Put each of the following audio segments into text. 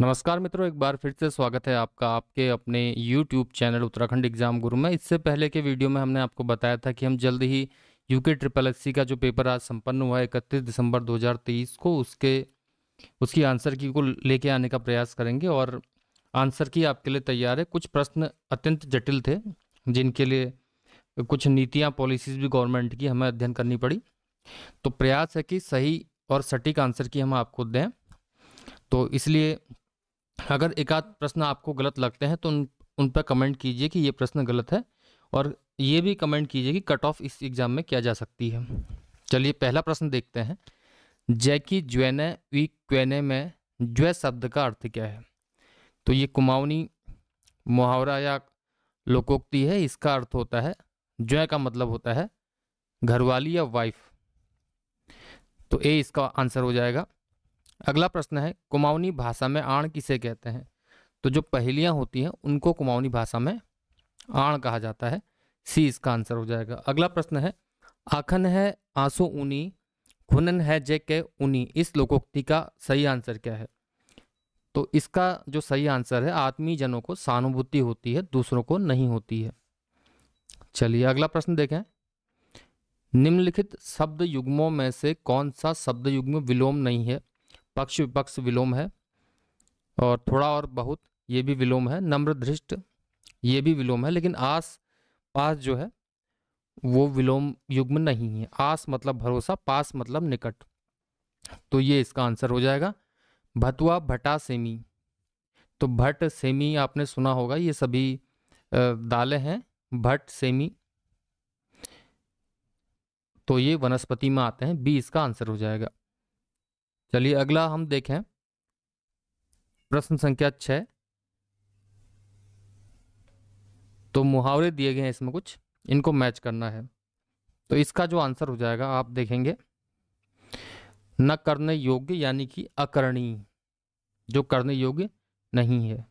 नमस्कार मित्रों एक बार फिर से स्वागत है आपका आपके अपने YouTube चैनल उत्तराखंड एग्जाम गुरु में इससे पहले के वीडियो में हमने आपको बताया था कि हम जल्द ही यू के ट्रिपल एस का जो पेपर आज संपन्न हुआ है इकतीस दिसंबर 2023 को उसके उसकी आंसर की को लेके आने का प्रयास करेंगे और आंसर की आपके लिए तैयार है कुछ प्रश्न अत्यंत जटिल थे जिनके लिए कुछ नीतियाँ पॉलिसीज़ भी गवर्नमेंट की हमें अध्ययन करनी पड़ी तो प्रयास है कि सही और सटीक आंसर की हम आपको दें तो इसलिए अगर एक आध प्रश्न आपको गलत लगते हैं तो उन उन पर कमेंट कीजिए कि ये प्रश्न गलत है और ये भी कमेंट कीजिए कि कट ऑफ इस एग्ज़ाम में क्या जा सकती है चलिए पहला प्रश्न देखते हैं जैकी ज्वेने वी क्वेने में ज्वे शब्द का अर्थ क्या है तो ये कुमाऊनी मुहावरा या लोकोक्ति है इसका अर्थ होता है ज्वे का मतलब होता है घरवाली या वाइफ तो ए इसका आंसर हो जाएगा अगला प्रश्न है कुमाऊनी भाषा में आण किसे कहते हैं तो जो पहेलियाँ होती हैं उनको कुमाऊनी भाषा में आण कहा जाता है सी इसका आंसर हो जाएगा अगला प्रश्न है आखन है आंसू ऊनी खुनन है जय के ऊनी इस लोकोक्ति का सही आंसर क्या है तो इसका जो सही आंसर है आत्मीय जनों को सहानुभूति होती है दूसरों को नहीं होती है चलिए अगला प्रश्न देखें निम्नलिखित शब्द युग्मों में से कौन सा शब्द युग्म विलोम नहीं है पक्ष विपक्ष विलोम है और थोड़ा और बहुत ये भी विलोम है नम्र धृष्ट ये भी विलोम है लेकिन आस पास जो है वो विलोम युग्म नहीं है आस मतलब भरोसा पास मतलब निकट तो ये इसका आंसर हो जाएगा भतुआ भटा सेमी तो भट सेमी आपने सुना होगा ये सभी दालें हैं भट सेमी तो ये वनस्पति में आते हैं बी इसका आंसर हो जाएगा चलिए अगला हम देखें प्रश्न संख्या छ तो मुहावरे दिए गए हैं इसमें कुछ इनको मैच करना है तो इसका जो आंसर हो जाएगा आप देखेंगे न करने योग्य यानी कि अकरणीय जो करने योग्य नहीं है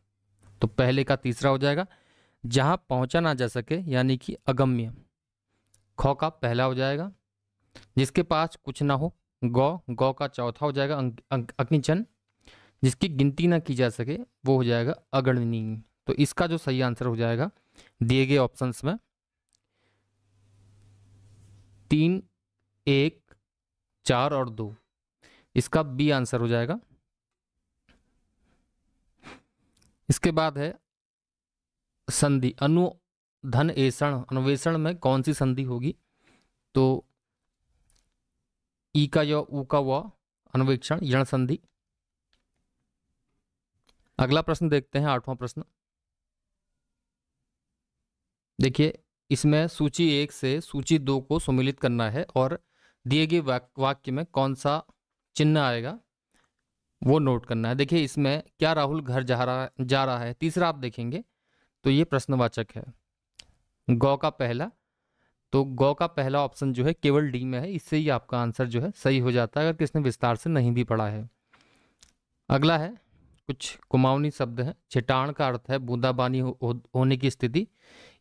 तो पहले का तीसरा हो जाएगा जहां पहुंचा ना जा सके यानी कि अगम्य खो का पहला हो जाएगा जिसके पास कुछ ना हो गौ गौ का चौथा हो जाएगा अग्निचन जिसकी गिनती ना की जा सके वो हो जाएगा अगणनी तो इसका जो सही आंसर हो जाएगा दिए गए ऑप्शंस में तीन एक चार और दो इसका बी आंसर हो जाएगा इसके बाद है संधि अनुधन एषण अनुवेषण में कौन सी संधि होगी तो ई का जो ऊ का व अनुवीक्षण यण संधि अगला प्रश्न देखते हैं आठवां प्रश्न देखिए इसमें सूची एक से सूची दो को सुमिलित करना है और दिए गए वाक्य में कौन सा चिन्ह आएगा वो नोट करना है देखिए इसमें क्या राहुल घर जा रहा जा रहा है तीसरा आप देखेंगे तो ये प्रश्नवाचक है गौ का पहला तो गौ का पहला ऑप्शन जो है केवल डी में है इससे ही आपका आंसर जो है सही हो जाता है अगर किसने विस्तार से नहीं भी पढ़ा है अगला है कुछ कुमाऊनी शब्द है छिटाण का अर्थ है बूंदाबांदी हो, हो, होने की स्थिति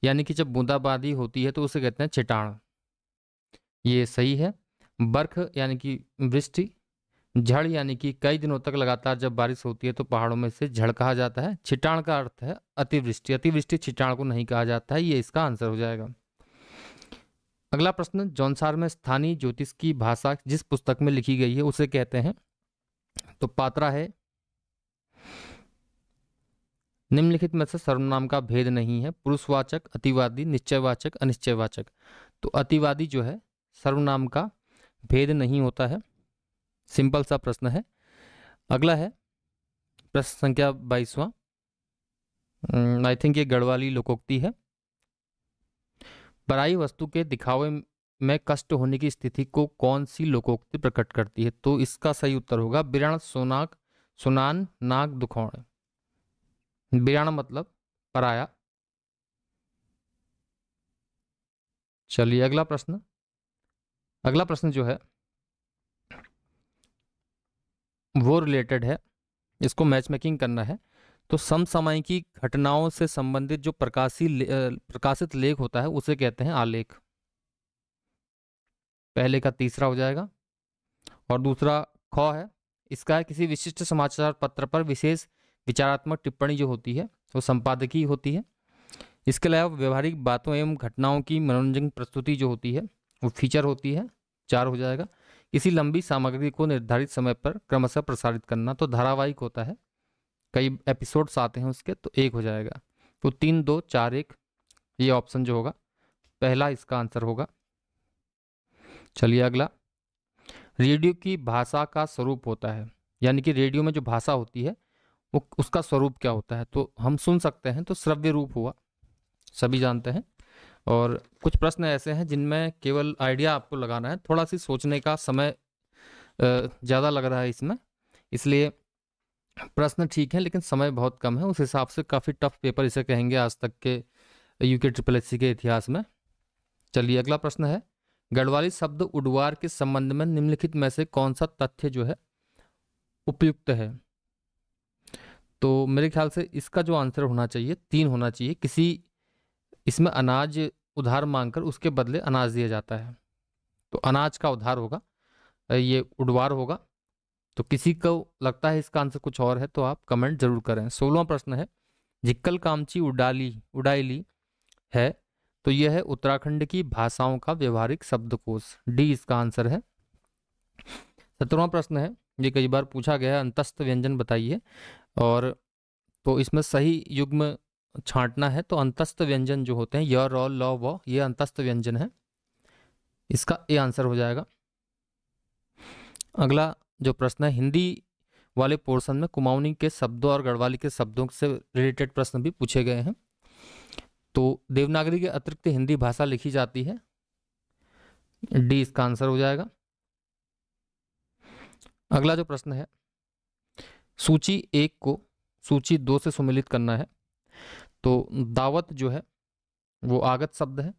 यानी कि जब बूंदाबांदी होती है तो उसे कहते हैं छिटाण ये सही है बर्ख यानी कि वृष्टि झड़ यानी कि कई दिनों तक लगातार जब बारिश होती है तो पहाड़ों में से झड़ कहा जाता है छिटाण का अर्थ है अतिवृष्टि अतिवृष्टि छिटाण को नहीं कहा जाता है ये इसका आंसर हो जाएगा अगला प्रश्न जौनसार में स्थानीय ज्योतिष की भाषा जिस पुस्तक में लिखी गई है उसे कहते हैं तो पात्रा है निम्नलिखित में से सर्वनाम का भेद नहीं है पुरुषवाचक अतिवादी निश्चयवाचक अनिश्चयवाचक तो अतिवादी जो है सर्वनाम का भेद नहीं होता है सिंपल सा प्रश्न है अगला है प्रश्न संख्या बाईसवां आई थिंक ये गढ़वाली लोकोक्ति है पराई वस्तु के दिखावे में कष्ट होने की स्थिति को कौन सी लोकोक्ति प्रकट करती है तो इसका सही उत्तर होगा बिरण सोनाक सुनान नाग दुखौण बिरण मतलब पराया चलिए अगला प्रश्न अगला प्रश्न जो है वो रिलेटेड है इसको मैच मेकिंग करना है तो की घटनाओं से संबंधित जो प्रकाशी ले, प्रकाशित लेख होता है उसे कहते हैं आलेख पहले का तीसरा हो जाएगा और दूसरा ख है इसका है किसी विशिष्ट समाचार पत्र पर विशेष विचारात्मक टिप्पणी जो होती है वो संपादकीय होती है इसके अलावा व्यवहारिक बातों एवं घटनाओं की मनोरंजन प्रस्तुति जो होती है वो फीचर होती है चार हो जाएगा किसी लंबी सामग्री को निर्धारित समय पर क्रमशः प्रसारित करना तो धारावाहिक होता है कई एपिसोड्स आते हैं उसके तो एक हो जाएगा तो तीन दो चार एक ये ऑप्शन जो होगा पहला इसका आंसर होगा चलिए अगला रेडियो की भाषा का स्वरूप होता है यानी कि रेडियो में जो भाषा होती है वो उसका स्वरूप क्या होता है तो हम सुन सकते हैं तो श्रव्य रूप हुआ सभी जानते हैं और कुछ प्रश्न ऐसे हैं जिनमें केवल आइडिया आपको लगाना है थोड़ा सी सोचने का समय ज़्यादा लग रहा है इसमें इसलिए प्रश्न ठीक है लेकिन समय बहुत कम है उस हिसाब से काफ़ी टफ पेपर इसे कहेंगे आज तक के यू के ट्रिपल एस के इतिहास में चलिए अगला प्रश्न है गढ़वाली शब्द उडवार के संबंध में निम्नलिखित में से कौन सा तथ्य जो है उपयुक्त है तो मेरे ख्याल से इसका जो आंसर होना चाहिए तीन होना चाहिए किसी इसमें अनाज उधार मांगकर उसके बदले अनाज दिया जाता है तो अनाज का उधार होगा ये उडवार होगा तो किसी को लगता है इसका आंसर कुछ और है तो आप कमेंट जरूर करें सोलवा प्रश्न है झिक्कल कामची उडाली उडाइली है तो यह है उत्तराखंड की भाषाओं का व्यवहारिक शब्दकोश डी इसका आंसर है सत्रवा प्रश्न है ये कई बार पूछा गया है अंतस्थ व्यंजन बताइए और तो इसमें सही युग्म छांटना है तो अंतस्थ व्यंजन जो होते हैं य र ल व ये अंतस्थ व्यंजन है इसका ए आंसर हो जाएगा अगला जो प्रश्न है हिंदी वाले पोर्शन में कुमाऊनी के शब्दों और गढ़वाली के शब्दों से रिलेटेड प्रश्न भी पूछे गए हैं तो देवनागरी के अतिरिक्त हिंदी भाषा लिखी जाती है डी इसका आंसर हो जाएगा अगला जो प्रश्न है सूची एक को सूची दो से सुमिलित करना है तो दावत जो है वो आगत शब्द है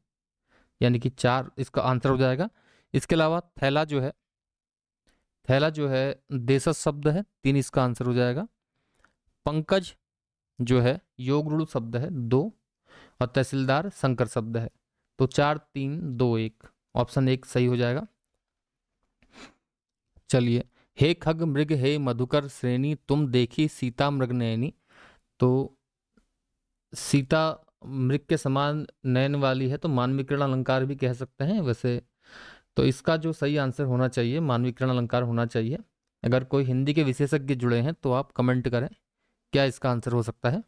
यानी कि चार इसका आंसर हो जाएगा इसके अलावा थैला जो है थैला जो है देशज शब्द है तीन इसका आंसर हो जाएगा पंकज जो है योग रूढ़ शब्द है दो और तहसीलदार शंकर शब्द है तो चार तीन दो एक ऑप्शन एक सही हो जाएगा चलिए हे खग मृग हे मधुकर श्रेणी तुम देखी सीता मृग नयनी तो सीता मृग के समान नयन वाली है तो मानवीकरण अलंकार भी कह सकते हैं वैसे तो इसका जो सही आंसर होना चाहिए मानवीकरण अलंकार होना चाहिए अगर कोई हिंदी के विशेषज्ञ जुड़े हैं तो आप कमेंट करें क्या इसका आंसर हो सकता है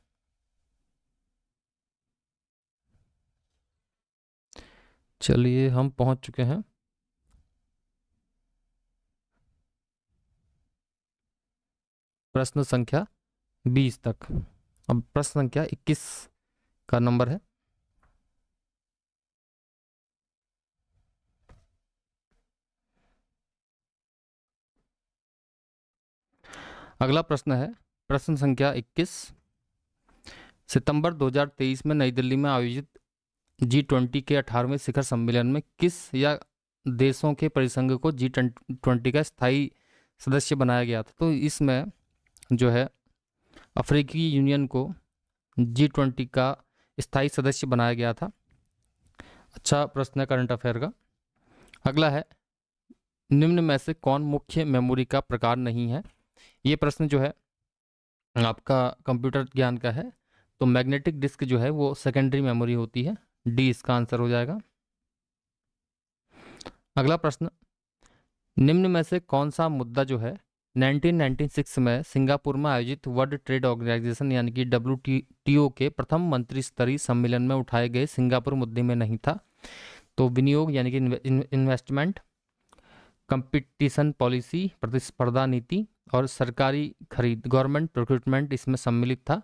चलिए हम पहुंच चुके हैं प्रश्न संख्या बीस तक अब प्रश्न संख्या इक्कीस का नंबर है अगला प्रश्न है प्रश्न संख्या 21 सितंबर 2023 में नई दिल्ली में आयोजित जी ट्वेंटी के अठारहवें शिखर सम्मेलन में किस या देशों के परिसंघ को जी ट्वेंटी का स्थायी सदस्य बनाया गया था तो इसमें जो है अफ्रीकी यूनियन को जी ट्वेंटी का स्थायी सदस्य बनाया गया था अच्छा प्रश्न है करंट अफेयर का अगला है निम्न में से कौन मुख्य मेमोरी का प्रकार नहीं है ये प्रश्न जो है आपका कंप्यूटर ज्ञान का है तो मैग्नेटिक डिस्क जो है वो सेकेंडरी मेमोरी होती है डी इसका आंसर हो जाएगा अगला प्रश्न निम्न में से कौन सा मुद्दा जो है 1996 में सिंगापुर में आयोजित वर्ल्ड ट्रेड ऑर्गेनाइजेशन यानी कि डब्ल्यू के प्रथम मंत्री स्तरीय सम्मेलन में उठाए गए सिंगापुर मुद्दे में नहीं था तो विनियोग यानी कि इन्वेस्टमेंट कंपटीशन पॉलिसी प्रतिस्पर्धा नीति और सरकारी खरीद गवर्नमेंट प्रोक्यूटमेंट इसमें सम्मिलित था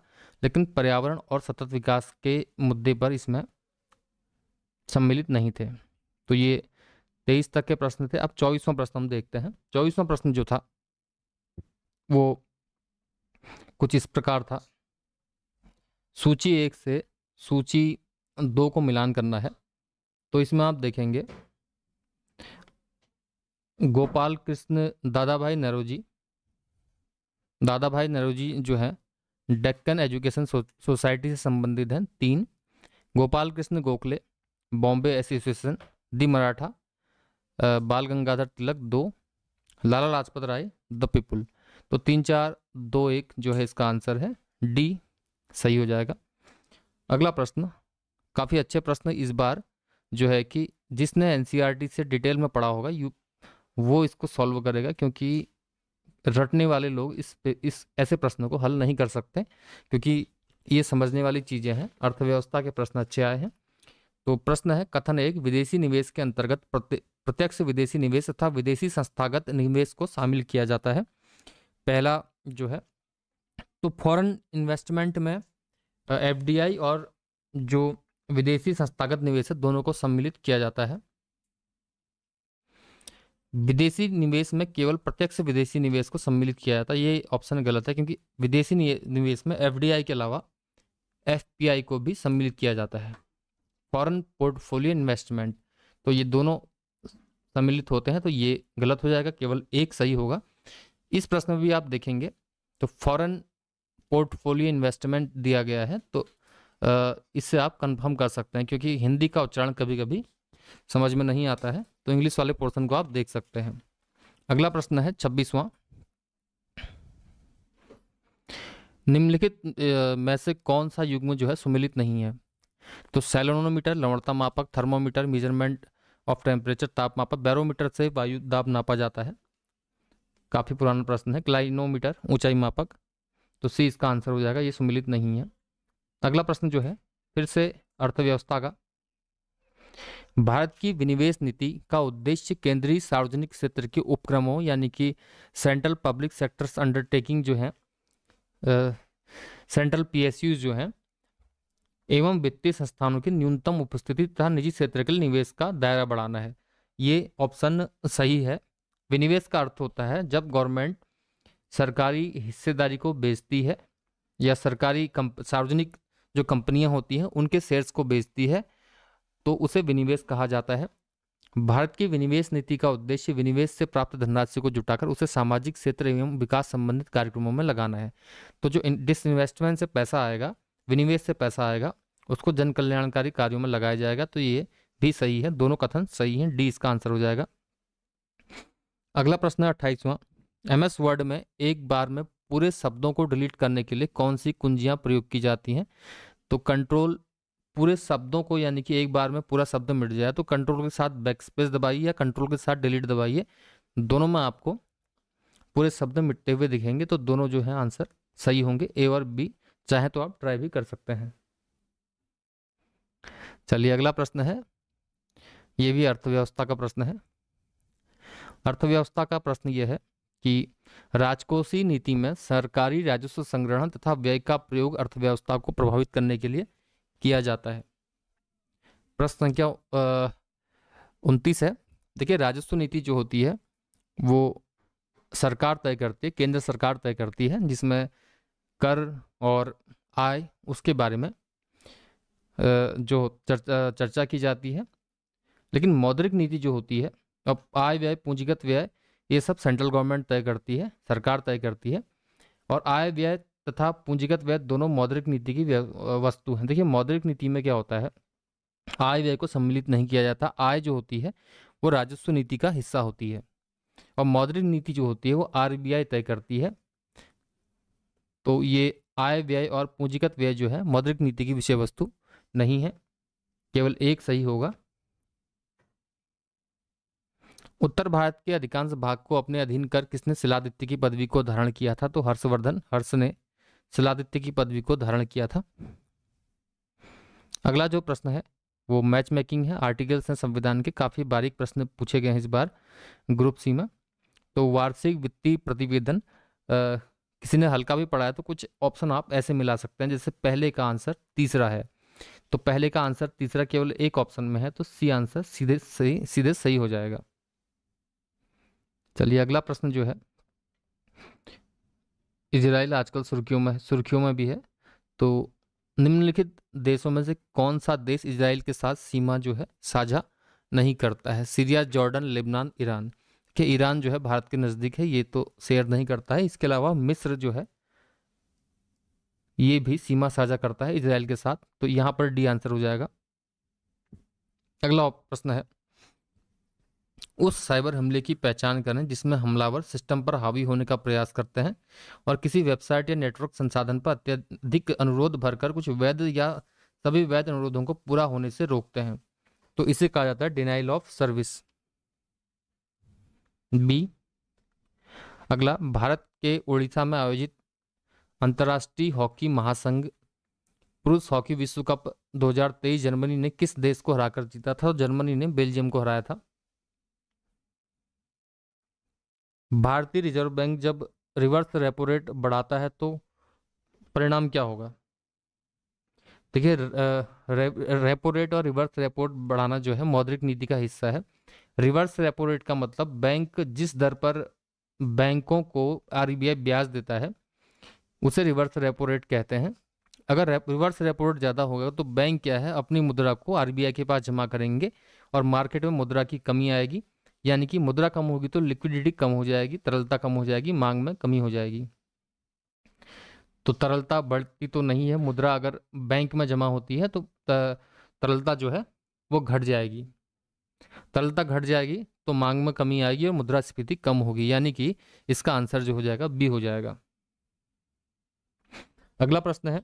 लेकिन पर्यावरण और सतत विकास के मुद्दे पर इसमें सम्मिलित नहीं थे तो ये तेईस तक के प्रश्न थे अब चौबीसवां प्रश्न हम देखते हैं चौबीसवां प्रश्न जो था वो कुछ इस प्रकार था सूची एक से सूची दो को मिलान करना है तो इसमें आप देखेंगे गोपाल कृष्ण दादा भाई नेहरू जी दादा भाई जी जो है डेक्कन एजुकेशन सो, सोसाइटी से संबंधित हैं तीन गोपाल कृष्ण गोखले बॉम्बे एसोसिएशन दी मराठा बाल गंगाधर तिलक दो लाला लाजपत राय द पीपुल तो तीन चार दो एक जो है इसका आंसर है डी सही हो जाएगा अगला प्रश्न काफ़ी अच्छे प्रश्न इस बार जो है कि जिसने एन से डिटेल में पढ़ा होगा यू वो इसको सॉल्व करेगा क्योंकि रटने वाले लोग इस इस ऐसे प्रश्नों को हल नहीं कर सकते क्योंकि ये समझने वाली चीज़ें हैं अर्थव्यवस्था के प्रश्न अच्छे आए हैं तो प्रश्न है कथन एक विदेशी निवेश के अंतर्गत प्रत्यक्ष विदेशी निवेश तथा विदेशी संस्थागत निवेश को शामिल किया जाता है पहला जो है तो फॉरेन इन्वेस्टमेंट में एफडीआई और जो विदेशी संस्थागत निवेश है दोनों को सम्मिलित किया जाता है विदेशी निवेश में केवल प्रत्यक्ष विदेशी निवेश को सम्मिलित किया जाता है ये ऑप्शन गलत है क्योंकि विदेशी निवेश में एफ के अलावा एफ को भी सम्मिलित किया जाता है फ़ॉरन पोर्टफोलियो इन्वेस्टमेंट तो ये दोनों सम्मिलित होते हैं तो ये गलत हो जाएगा केवल एक सही होगा इस प्रश्न में भी आप देखेंगे तो फॉरेन पोर्टफोलियो इन्वेस्टमेंट दिया गया है तो इससे आप कंफर्म कर सकते हैं क्योंकि हिंदी का उच्चारण कभी कभी समझ में नहीं आता है तो इंग्लिश वाले पोर्सन को आप देख सकते हैं अगला प्रश्न है छब्बीसवां निम्नलिखित में से कौन सा युग्म जो है सुमिलित नहीं है तो सेलोनोमीटर लवणता मापक थर्मोमीटर मेजरमेंट ऑफ टेम्परेचर ताप मापक बैरोमीटर से वायु दाब नापा जाता है काफ़ी पुराना प्रश्न है क्लाइनोमीटर ऊंचाई मापक तो सी इसका आंसर हो जाएगा ये सुमिलित नहीं है अगला प्रश्न जो है फिर से अर्थव्यवस्था का भारत की विनिवेश नीति का उद्देश्य केंद्रीय सार्वजनिक क्षेत्र के उपक्रमों यानी कि सेंट्रल पब्लिक सेक्टर्स अंडरटेकिंग जो है सेंट्रल पीएसयू जो हैं एवं वित्तीय संस्थानों की न्यूनतम उपस्थिति तथा निजी क्षेत्र के निवेश का दायरा बढ़ाना है ये ऑप्शन सही है विनिवेश का अर्थ होता है जब गवर्नमेंट सरकारी हिस्सेदारी को बेचती है या सरकारी सार्वजनिक जो कंपनियां होती हैं उनके शेयर्स को बेचती है तो उसे विनिवेश कहा जाता है भारत की विनिवेश नीति का उद्देश्य विनिवेश से प्राप्त धनराशि को जुटाकर उसे सामाजिक क्षेत्र एवं विकास संबंधित कार्यक्रमों में लगाना है तो जो डिसइन्वेस्टमेंट से पैसा आएगा विनिवेश से पैसा आएगा उसको जन कल्याणकारी कार्यों में लगाया जाएगा तो ये भी सही है दोनों कथन सही है डी इसका आंसर हो जाएगा अगला प्रश्न है अट्ठाईसवां एम एस वर्ड में एक बार में पूरे शब्दों को डिलीट करने के लिए कौन सी कुंजियाँ प्रयोग की जाती हैं तो कंट्रोल पूरे शब्दों को यानी कि एक बार में पूरा शब्द मिट जाए तो कंट्रोल के साथ बैक स्पेस दबाइए या कंट्रोल के साथ डिलीट दबाइए दोनों में आपको पूरे शब्द मिटते हुए दिखेंगे तो दोनों जो है आंसर सही होंगे ए और बी चाहे तो आप ट्राई भी कर सकते हैं चलिए अगला प्रश्न है ये भी अर्थव्यवस्था का प्रश्न है अर्थव्यवस्था का प्रश्न यह है कि राजकोषीय नीति में सरकारी राजस्व संग्रहण तथा व्यय का प्रयोग अर्थव्यवस्था को प्रभावित करने के लिए किया जाता है प्रश्न संख्या उनतीस है देखिए राजस्व नीति जो होती है वो सरकार तय करती है केंद्र सरकार तय करती है जिसमें कर और आय उसके बारे में जो चर्चा चर्चा की जाती है लेकिन मौद्रिक नीति जो होती है अब आय व्यय पूंजीगत व्यय ये सब सेंट्रल गवर्नमेंट तय करती है सरकार तय करती है और आय व्यय तथा पूंजीगत व्यय दोनों मौद्रिक नीति की वस्तु हैं देखिए मौद्रिक नीति में क्या होता है आय व्यय को सम्मिलित नहीं किया जाता आय जो होती है वो राजस्व नीति का हिस्सा होती है और मौद्रिक नीति जो होती है वो आर तय करती है तो ये आय व्यय और पूंजीगत व्यय जो है मौद्रिक नीति की विषय वस्तु नहीं है केवल एक सही होगा उत्तर भारत के अधिकांश भाग को अपने अधीन कर किसने शिलादित्य की पदवी को धारण किया था तो हर्षवर्धन हर्ष ने शिलादित्य की पदवी को धारण किया था अगला जो प्रश्न है वो मैच मेकिंग है आर्टिकल्स हैं संविधान के काफ़ी बारीक प्रश्न पूछे गए हैं इस बार ग्रुप सी में तो वार्षिक वित्तीय प्रतिवेदन किसी ने हल्का भी पढ़ाया तो कुछ ऑप्शन आप ऐसे मिला सकते हैं जैसे पहले का आंसर तीसरा है तो पहले का आंसर तीसरा केवल एक ऑप्शन में है तो सी आंसर सीधे सही सीधे सही हो जाएगा चलिए अगला प्रश्न जो है इजराइल आजकल सुर्खियों में सुर्खियों में भी है तो निम्नलिखित देशों में से कौन सा देश इसराइल के साथ सीमा जो है साझा नहीं करता है सीरिया जॉर्डन लेबनान ईरान के ईरान जो है भारत के नज़दीक है ये तो शेयर नहीं करता है इसके अलावा मिस्र जो है ये भी सीमा साझा करता है इसराइल के साथ तो यहाँ पर डी आंसर हो जाएगा अगला प्रश्न है उस साइबर हमले की पहचान करें जिसमें हमलावर सिस्टम पर हावी होने का प्रयास करते हैं और किसी वेबसाइट या नेटवर्क संसाधन पर अत्यधिक अनुरोध भरकर कुछ वैध या सभी वैध अनुरोधों को पूरा होने से रोकते हैं तो इसे कहा जाता है डिनाइल ऑफ सर्विस बी अगला भारत के उड़ीसा में आयोजित अंतर्राष्ट्रीय हॉकी महासंघ पुरुष हॉकी विश्व कप 2023 जर्मनी ने किस देश को हराकर जीता था जर्मनी ने बेल्जियम को हराया था भारतीय रिजर्व बैंक जब रिवर्स रेपो रेट बढ़ाता है तो परिणाम क्या होगा देखिए रे, रेपो रेट और रिवर्स रेपो रेट बढ़ाना जो है मौद्रिक नीति का हिस्सा है रिवर्स रेपो रेट का मतलब बैंक जिस दर पर बैंकों को आरबीआई e ब्याज देता है उसे रिवर्स रेपो रेट कहते हैं अगर रेप, रिवर्स रेपो रेट ज़्यादा होगा तो बैंक क्या है अपनी मुद्रा को आरबीआई e के पास जमा करेंगे और मार्केट में मुद्रा की कमी आएगी यानी कि मुद्रा कम होगी तो लिक्विडिटी कम हो जाएगी तरलता कम हो जाएगी मांग में कमी हो जाएगी तो तरलता बढ़ती तो नहीं है मुद्रा अगर बैंक में जमा होती है तो तरलता जो है वो घट जाएगी तरलता घट जाएगी तो मांग में कमी आएगी और मुद्रा स्फीति कम होगी यानी कि इसका आंसर जो हो जाएगा बी हो जाएगा अगला प्रश्न है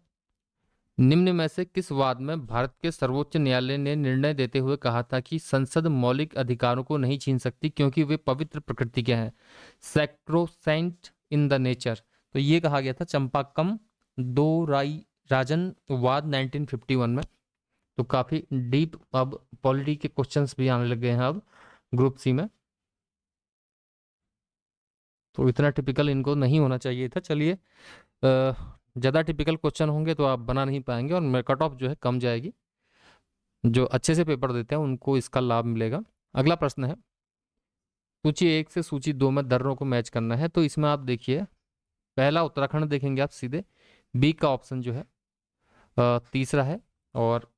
निम्न में से किस वाद में भारत के सर्वोच्च न्यायालय ने निर्णय देते हुए कहा था कि संसद मौलिक अधिकारों को नहीं छीन सकती क्योंकि वे पवित्र प्रकृति के हैं सेक्रोसेंट इन द नेचर तो ये कहा गया था चंपाकम दो राई राजन वाद 1951 में तो काफ़ी डीप अब पॉलिटी के क्वेश्चंस भी आने लग गए हैं अब ग्रुप सी में तो इतना टिपिकल इनको नहीं होना चाहिए था चलिए ज़्यादा टिपिकल क्वेश्चन होंगे तो आप बना नहीं पाएंगे और कट ऑफ जो है कम जाएगी जो अच्छे से पेपर देते हैं उनको इसका लाभ मिलेगा अगला प्रश्न है सूची एक से सूची दो में दर्रों को मैच करना है तो इसमें आप देखिए पहला उत्तराखंड देखेंगे आप सीधे बी का ऑप्शन जो है तीसरा है और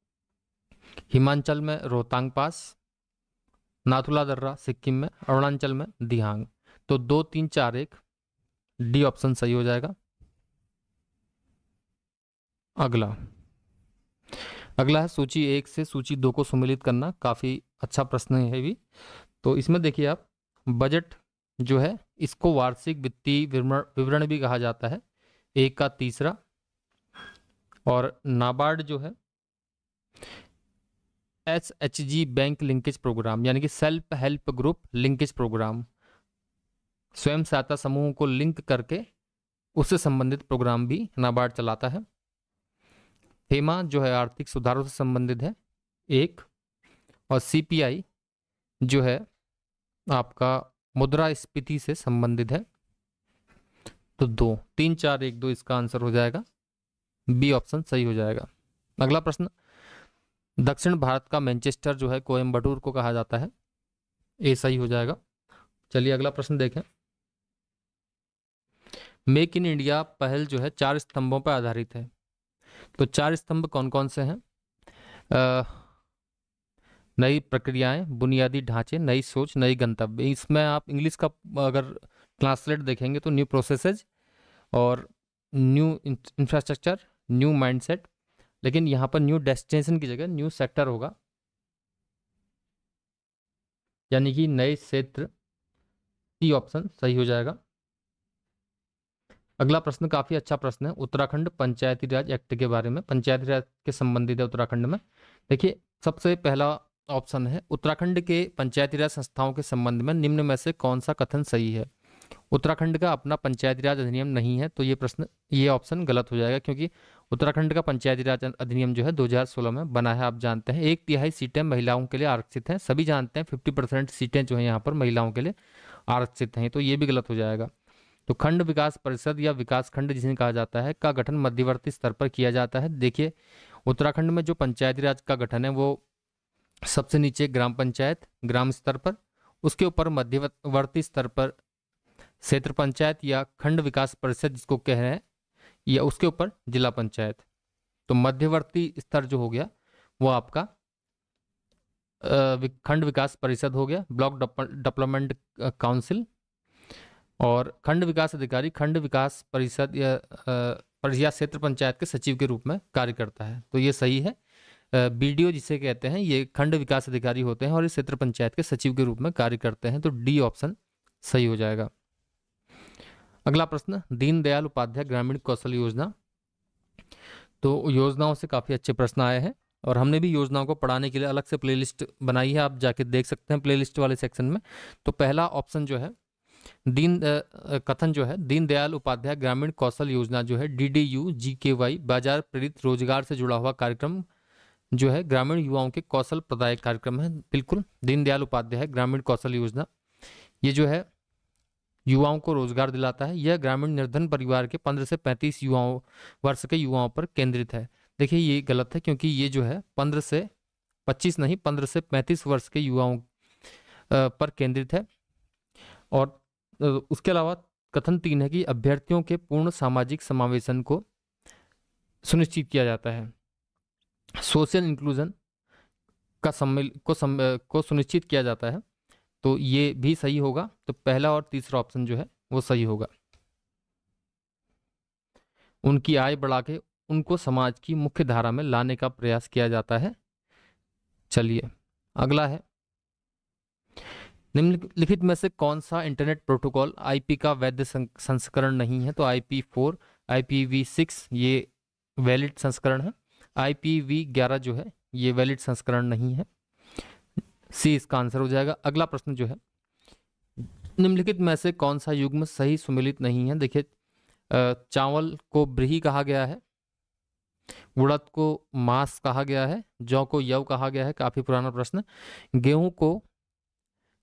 हिमाचल में रोहतांग पास नाथुला दर्रा सिक्किम में अरुणाचल में दिहांग तो दो तीन चार एक डी ऑप्शन सही हो जाएगा अगला अगला है सूची एक से सूची दो को सम्मिलित करना काफ़ी अच्छा प्रश्न है भी तो इसमें देखिए आप बजट जो है इसको वार्षिक वित्तीय विवरण भी कहा जाता है एक का तीसरा और नाबार्ड जो है S H G bank linkage programme यानी कि self help group linkage programme स्वयं सहायता समूह को लिंक करके उससे संबंधित प्रोग्राम भी नाबार्ड चलाता है थेमा जो है आर्थिक सुधारों से संबंधित है एक और सीपीआई जो है आपका मुद्रा स्फीति से संबंधित है तो दो तीन चार एक दो इसका आंसर हो जाएगा बी ऑप्शन सही हो जाएगा अगला प्रश्न दक्षिण भारत का मैनचेस्टर जो है कोयम्बटूर को कहा जाता है ए सही हो जाएगा चलिए अगला प्रश्न देखें मेक इन इंडिया पहल जो है चार स्तंभों पर आधारित है तो चार स्तंभ कौन कौन से हैं नई प्रक्रियाएं बुनियादी ढांचे नई सोच नई गंतव्य इसमें आप इंग्लिश का अगर ट्रांसलेट देखेंगे तो न्यू प्रोसेसेज और न्यू इंफ्रास्ट्रक्चर न्यू माइंडसेट लेकिन यहाँ पर न्यू डेस्टिनेशन की जगह न्यू सेक्टर होगा यानी कि नए क्षेत्र सी ऑप्शन सही हो जाएगा अगला प्रश्न काफ़ी अच्छा प्रश्न है उत्तराखंड पंचायती राज एक्ट के बारे में पंचायती राज के संबंधित है उत्तराखंड में देखिए सबसे पहला ऑप्शन है उत्तराखंड के पंचायती राज संस्थाओं के संबंध में निम्न में से कौन सा कथन सही है उत्तराखंड का अपना पंचायती राज अधिनियम नहीं है तो ये प्रश्न ये ऑप्शन गलत हो जाएगा क्योंकि उत्तराखंड का पंचायती राज अधिनियम जो है 2016 में बना है आप जानते हैं एक तिहाई सीटें महिलाओं के लिए आरक्षित हैं सभी जानते हैं 50 परसेंट सीटें जो है यहाँ पर महिलाओं के लिए आरक्षित हैं तो ये भी गलत हो जाएगा तो खंड विकास परिषद या विकास खंड जिसे कहा जाता है का गठन मध्यवर्ती स्तर पर किया जाता है देखिए उत्तराखंड में जो पंचायती राज का गठन है वो सबसे नीचे ग्राम पंचायत ग्राम स्तर पर उसके ऊपर मध्यवर्ती स्तर पर क्षेत्र पंचायत या खंड विकास परिषद जिसको कह रहे हैं या उसके ऊपर जिला पंचायत तो मध्यवर्ती स्तर जो हो गया वो आपका खंड विकास परिषद हो गया ब्लॉक डेवलपमेंट काउंसिल और खंड विकास अधिकारी खंड विकास परिषद या या क्षेत्र पंचायत के सचिव के रूप में कार्य करता है तो ये सही है बी जिसे कहते हैं ये खंड विकास अधिकारी होते हैं और ये क्षेत्र पंचायत के सचिव के रूप में कार्य करते हैं तो डी ऑप्शन सही हो जाएगा अगला प्रश्न दीनदयाल उपाध्याय ग्रामीण कौशल योजना तो योजनाओं से काफ़ी अच्छे प्रश्न आए हैं और हमने भी योजनाओं को पढ़ाने के लिए अलग से प्लेलिस्ट बनाई है आप जाके देख सकते हैं प्लेलिस्ट वाले सेक्शन में तो पहला ऑप्शन जो है दीन कथन जो है दीनदयाल उपाध्याय ग्रामीण कौशल योजना जो है डी डी यू जी के वाई बाजार प्रेरित रोजगार से जुड़ा हुआ कार्यक्रम जो है ग्रामीण युवाओं के कौशल प्रदायक कार्यक्रम है बिल्कुल दीनदयाल उपाध्याय ग्रामीण कौशल योजना ये जो है युवाओं को रोजगार दिलाता है यह ग्रामीण निर्धन परिवार के पंद्रह से पैंतीस युवाओं वर्ष के युवाओं पर केंद्रित है देखिए ये गलत है क्योंकि ये जो है पंद्रह से पच्चीस नहीं पंद्रह से पैंतीस वर्ष के युवाओं पर केंद्रित है और उसके अलावा कथन तीन है कि अभ्यर्थियों के पूर्ण सामाजिक समावेशन को सुनिश्चित किया जाता है सोशल इंक्लूजन का सम्मिल को सम, को सुनिश्चित किया जाता है तो ये भी सही होगा तो पहला और तीसरा ऑप्शन जो है वो सही होगा उनकी आय बढ़ा के उनको समाज की मुख्य धारा में लाने का प्रयास किया जाता है चलिए अगला है निम्नलिखित में से कौन सा इंटरनेट प्रोटोकॉल आईपी का वैध संस्करण नहीं है तो आईपी फोर आईपीवी सिक्स ये वैलिड संस्करण है आईपीवी ग्यारह जो है ये वैलिड संस्करण नहीं है सी इसका आंसर हो जाएगा अगला प्रश्न जो है निम्नलिखित में से कौन सा युग्म सही सुमिलित नहीं है देखिए चावल को ब्रीही कहा गया है उड़द को मांस कहा गया है जौ को यव कहा गया है काफ़ी पुराना प्रश्न गेहूं को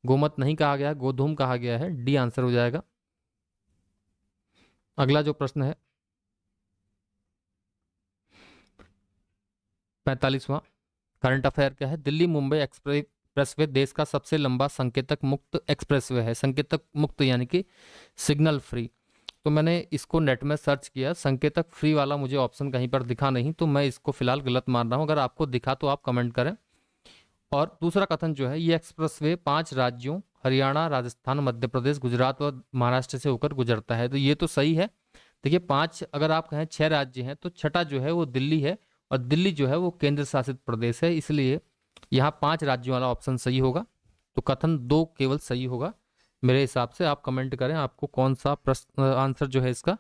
गोमत नहीं कहा गया गोधूम कहा गया है डी आंसर हो जाएगा अगला जो प्रश्न है पैंतालीसवां करंट अफेयर क्या है दिल्ली मुंबई एक्सप्रेस वे देश का सबसे लंबा संकेतक मुक्त एक्सप्रेस वे है संकेतक मुक्त यानी कि सिग्नल फ्री तो मैंने इसको नेट में सर्च किया संकेतक फ्री वाला मुझे ऑप्शन कहीं पर दिखा नहीं तो मैं इसको फिलहाल गलत मान रहा हूँ अगर आपको दिखा तो आप कमेंट करें और दूसरा कथन जो है ये एक्सप्रेस वे पाँच राज्यों हरियाणा राजस्थान मध्य प्रदेश गुजरात और महाराष्ट्र से होकर गुजरता है तो ये तो सही है देखिए पाँच अगर आप कहें छः राज्य हैं तो छठा जो है वो दिल्ली है और दिल्ली जो है वो केंद्र शासित प्रदेश है इसलिए यहाँ पाँच राज्यों वाला ऑप्शन सही होगा तो कथन दो केवल सही होगा मेरे हिसाब से आप कमेंट करें आपको कौन सा प्रश्न आंसर जो है इसका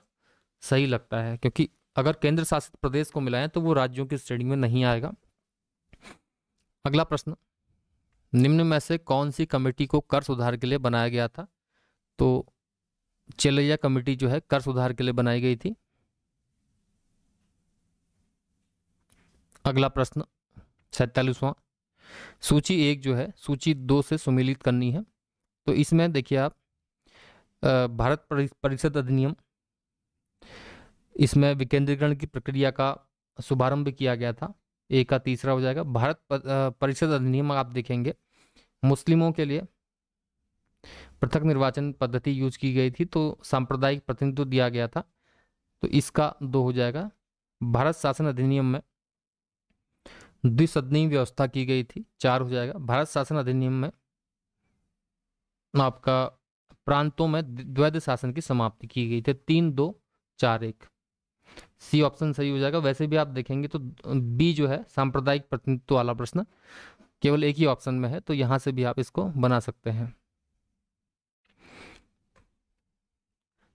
सही लगता है क्योंकि अगर केंद्र शासित प्रदेश को मिलाएं तो वो राज्यों की श्रेणी में नहीं आएगा अगला प्रश्न निम्न में से कौन सी कमेटी को कर सुधार के लिए बनाया गया था तो चेलैया कमेटी जो है कर सुधार के लिए बनाई गई थी अगला प्रश्न सैतालीसवां सूची एक जो है सूची दो से सुमिलित करनी है तो इसमें देखिए आप भारत परिषद अधिनियम इसमें विकेंद्रीकरण की प्रक्रिया का शुभारंभ किया गया था ए का तीसरा हो जाएगा भारत परिषद अधिनियम आप देखेंगे मुस्लिमों के लिए पृथक निर्वाचन पद्धति यूज की गई थी तो सांप्रदायिक प्रतिनिधित्व दिया गया था तो इसका दो हो जाएगा भारत शासन अधिनियम में द्विसदनीय व्यवस्था की गई थी चार हो जाएगा भारत शासन अधिनियम में आपका प्रांतों में द्वैध शासन की समाप्ति की गई थी तीन दो चार एक सी ऑप्शन सही हो जाएगा वैसे भी आप देखेंगे तो बी जो है सांप्रदायिक प्रतिनिधित्व वाला प्रश्न केवल एक ही ऑप्शन में है तो यहां से भी आप इसको बना सकते हैं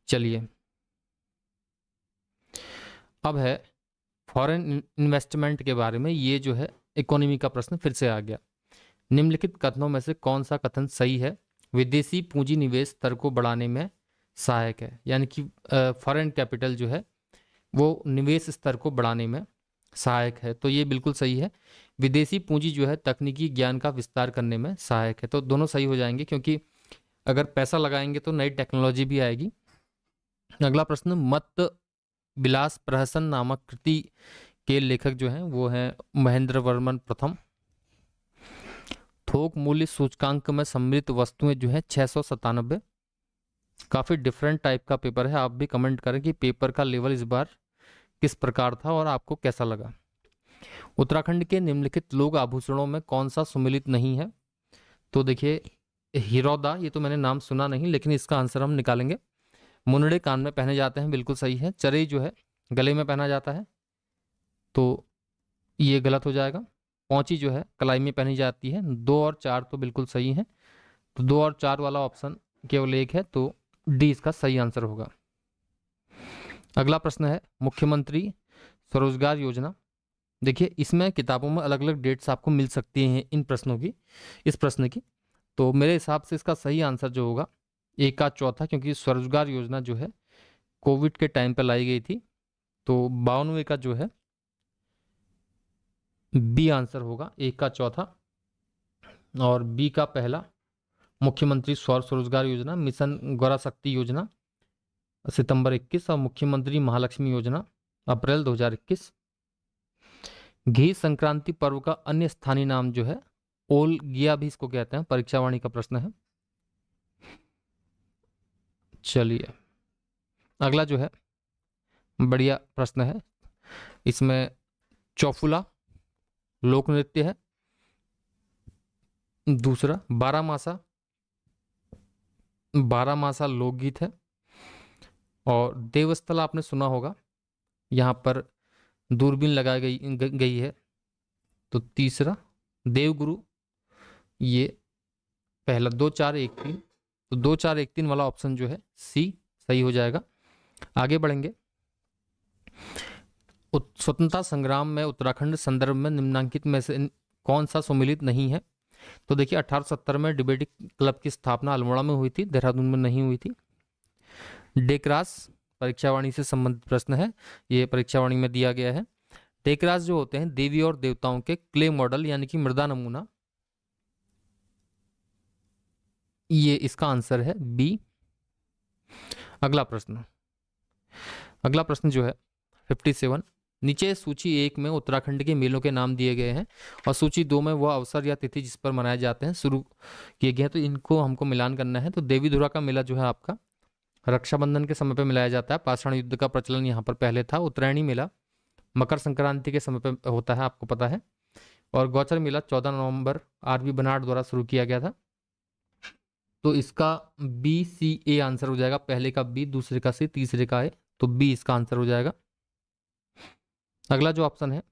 चलिए अब है फॉरेन इन्वेस्टमेंट के बारे में ये जो है इकोनॉमी का प्रश्न फिर से आ गया निम्नलिखित कथनों में से कौन सा कथन सही है विदेशी पूंजी निवेश स्तर को बढ़ाने में सहायक है यानी कि फॉरेन कैपिटल जो है वो निवेश स्तर को बढ़ाने में सहायक है तो ये बिल्कुल सही है विदेशी पूंजी जो है तकनीकी ज्ञान का विस्तार करने में सहायक है तो दोनों सही हो जाएंगे क्योंकि अगर पैसा लगाएंगे तो नई टेक्नोलॉजी भी आएगी अगला प्रश्न मत विलास प्रहसन नामक कृति के लेखक जो हैं वो हैं महेंद्र वर्मन प्रथम थोक मूल्य सूचकांक में सम्मिलित वस्तुएं जो है छः सौ सतानबे काफ़ी डिफरेंट टाइप का पेपर है आप भी कमेंट करें कि पेपर का लेवल इस बार किस प्रकार था और आपको कैसा लगा उत्तराखंड के निम्नलिखित लोग आभूषणों में कौन सा सुमिलित नहीं है तो देखिए हिरौदा ये तो मैंने नाम सुना नहीं लेकिन इसका आंसर हम निकालेंगे मुनड़े कान में पहने जाते हैं बिल्कुल सही है चरे जो है गले में पहना जाता है तो ये गलत हो जाएगा पौची जो है कलाई में पहनी जाती है दो और चार तो बिल्कुल सही है तो दो और चार वाला ऑप्शन केवल एक है तो डी इसका सही आंसर होगा अगला प्रश्न है मुख्यमंत्री स्वरोजगार योजना देखिए इसमें किताबों में अलग अलग डेट्स आपको मिल सकती हैं इन प्रश्नों की इस प्रश्न की तो मेरे हिसाब से इसका सही आंसर जो होगा एक का चौथा क्योंकि स्वरोजगार योजना जो है कोविड के टाइम पर लाई गई थी तो बावनवे का जो है बी आंसर होगा एक का चौथा और बी का पहला मुख्यमंत्री स्वर स्वरोजगार योजना मिशन गौरा शक्ति योजना सितंबर 21 और मुख्यमंत्री महालक्ष्मी योजना अप्रैल 2021 घी संक्रांति पर्व का अन्य स्थानीय नाम जो है ओल गिया भी इसको कहते हैं परीक्षावाणी का प्रश्न है चलिए अगला जो है बढ़िया प्रश्न है इसमें चौफुला लोक नृत्य है दूसरा बारामासा बारामासा लोकगीत है और देवस्थल आपने सुना होगा यहाँ पर दूरबीन लगाई गई गई है तो तीसरा देवगुरु ये पहला दो चार एक तीन तो दो चार एक तीन वाला ऑप्शन जो है सी सही हो जाएगा आगे बढ़ेंगे स्वतंत्रता संग्राम में उत्तराखंड संदर्भ में निम्नांकित में से कौन सा सम्मिलित नहीं है तो देखिए 1870 में डिबेटिंग क्लब की स्थापना अल्मोड़ा में हुई थी देहरादून में नहीं हुई थी डेकरास परीक्षावाणी से संबंधित प्रश्न है ये परीक्षावाणी में दिया गया है डेकरास जो होते हैं देवी और देवताओं के क्ले मॉडल यानी कि मृदा नमूना ये इसका आंसर है बी अगला प्रश्न अगला प्रश्न जो है 57 नीचे सूची एक में उत्तराखंड के मेलों के नाम दिए गए हैं और सूची दो में वह अवसर या तिथि जिस पर मनाए जाते हैं शुरू किए गए हैं तो इनको हमको मिलान करना है तो देवीधुरा का मेला जो है आपका रक्षाबंधन के समय पर मिलाया जाता है पाषाण युद्ध का प्रचलन यहाँ पर पहले था उत्तरायणी मेला मकर संक्रांति के समय पर होता है आपको पता है और गौचर मेला 14 नवंबर आर बी द्वारा शुरू किया गया था तो इसका बी सी ए आंसर हो जाएगा पहले का बी दूसरे का सी तीसरे का ए तो बी इसका आंसर हो जाएगा अगला जो ऑप्शन है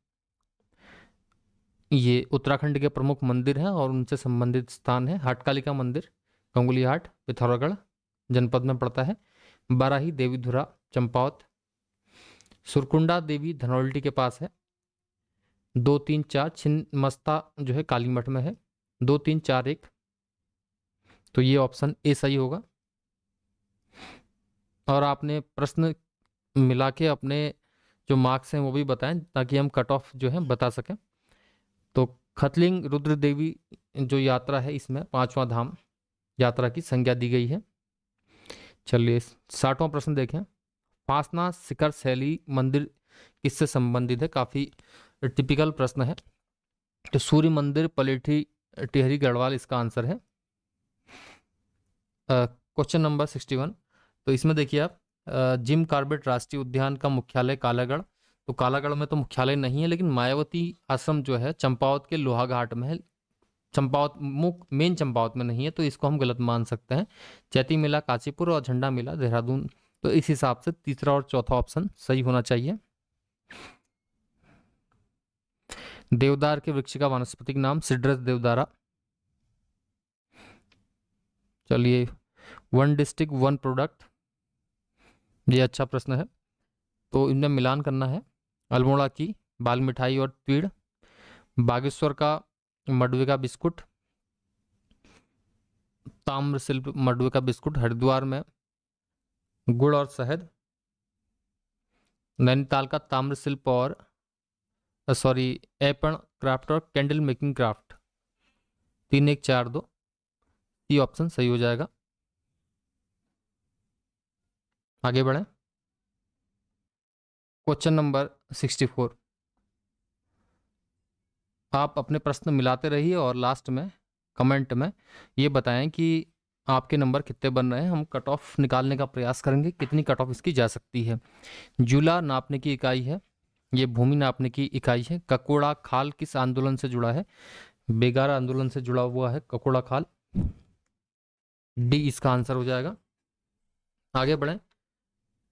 ये उत्तराखंड के प्रमुख मंदिर हैं और उनसे संबंधित स्थान है हाटकालिका मंदिर गंगुली हाट पिथौरागढ़ जनपद में पड़ता है बाराही देवीधुरा चंपावत सुरकुंडा देवी धनौल्टी के पास है दो तीन चार छिन्न मस्ता जो है काली मठ में है दो तीन चार एक तो ये ऑप्शन ए सही होगा और आपने प्रश्न मिला के अपने जो मार्क्स हैं वो भी बताएं ताकि हम कट ऑफ जो है बता सकें तो खतलिंग रुद्र देवी जो यात्रा है इसमें पांचवा धाम यात्रा की संज्ञा दी गई है चलिए साठवां प्रश्न देखें फासना शिखर शैली मंदिर किससे संबंधित है काफ़ी टिपिकल प्रश्न है तो सूर्य मंदिर पलेठी टिहरी गढ़वाल इसका आंसर है क्वेश्चन नंबर सिक्सटी वन तो इसमें देखिए आप जिम कार्बेट राष्ट्रीय उद्यान का मुख्यालय कालागढ़ तो कालागढ़ में तो मुख्यालय नहीं है लेकिन मायावती आश्रम जो है चंपावत के लोहाघाट में है चंपावत मुख मेन चंपावत में नहीं है तो इसको हम गलत मान सकते हैं चैती मेला काशीपुर और झंडा मेला देहरादून तो इस हिसाब से तीसरा और चौथा ऑप्शन सही होना चाहिए देवदार के वृक्ष का वनस्पतिक नाम सिड्रस देवदारा चलिए वन डिस्ट्रिक्ट वन प्रोडक्ट ये अच्छा प्रश्न है तो इनमें मिलान करना है अल्मोड़ा की बाल मिठाई और पीड़ बागेश्वर का मडवे का बिस्कुट ताम्र शिल्प मडवे का बिस्कुट हरिद्वार में गुड़ और शहद नैनीताल का ताम्र शिल्प और सॉरी एपण क्राफ्ट और कैंडल मेकिंग क्राफ्ट तीन एक चार दो ये ऑप्शन सही हो जाएगा आगे बढ़ें क्वेश्चन नंबर सिक्सटी फोर आप अपने प्रश्न मिलाते रहिए और लास्ट में कमेंट में ये बताएं कि आपके नंबर कितने बन रहे हैं हम कट ऑफ निकालने का प्रयास करेंगे कितनी कट ऑफ इसकी जा सकती है जूला नापने की इकाई है ये भूमि नापने की इकाई है ककोड़ा खाल किस आंदोलन से जुड़ा है बेगार आंदोलन से जुड़ा हुआ है ककोड़ा खाल डी इसका आंसर हो जाएगा आगे बढ़ें